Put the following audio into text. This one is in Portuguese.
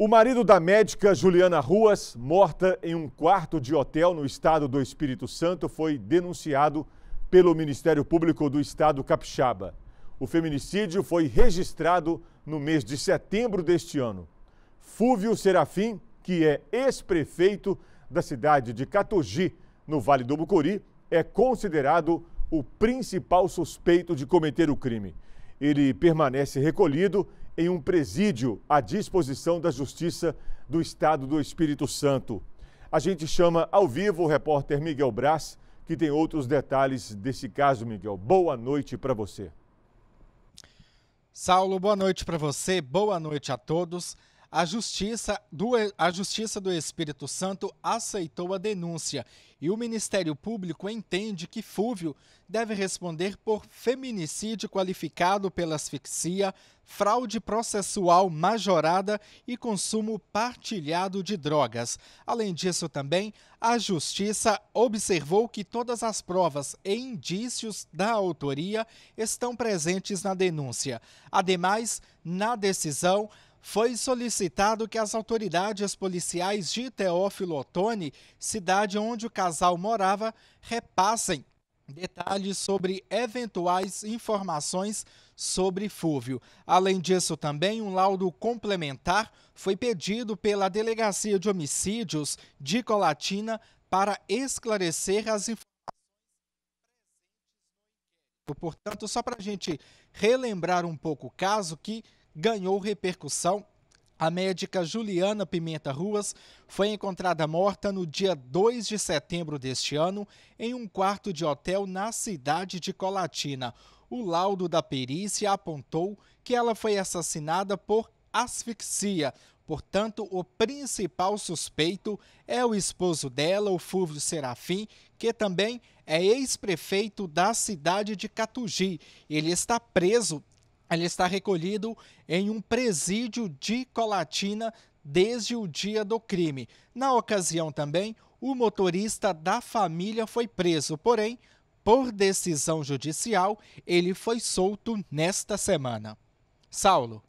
O marido da médica Juliana Ruas, morta em um quarto de hotel no estado do Espírito Santo, foi denunciado pelo Ministério Público do estado capixaba. O feminicídio foi registrado no mês de setembro deste ano. Fúvio Serafim, que é ex-prefeito da cidade de Catogi, no Vale do Bucuri, é considerado o principal suspeito de cometer o crime. Ele permanece recolhido em um presídio à disposição da Justiça do Estado do Espírito Santo. A gente chama ao vivo o repórter Miguel Brás, que tem outros detalhes desse caso, Miguel. Boa noite para você. Saulo, boa noite para você, boa noite a todos a justiça, do, a justiça do Espírito Santo aceitou a denúncia e o Ministério Público entende que Fúvio deve responder por feminicídio qualificado pela asfixia, fraude processual majorada e consumo partilhado de drogas. Além disso, também a Justiça observou que todas as provas e indícios da autoria estão presentes na denúncia. Ademais, na decisão, foi solicitado que as autoridades policiais de Teófilo Otoni, cidade onde o casal morava, repassem detalhes sobre eventuais informações sobre Fúvio. Além disso, também um laudo complementar foi pedido pela Delegacia de Homicídios de Colatina para esclarecer as informações. Portanto, só para a gente relembrar um pouco o caso que ganhou repercussão. A médica Juliana Pimenta Ruas foi encontrada morta no dia 2 de setembro deste ano em um quarto de hotel na cidade de Colatina. O laudo da perícia apontou que ela foi assassinada por asfixia. Portanto, o principal suspeito é o esposo dela, o Fúvio Serafim, que também é ex-prefeito da cidade de Catugi. Ele está preso ele está recolhido em um presídio de Colatina desde o dia do crime. Na ocasião também, o motorista da família foi preso, porém, por decisão judicial, ele foi solto nesta semana. Saulo.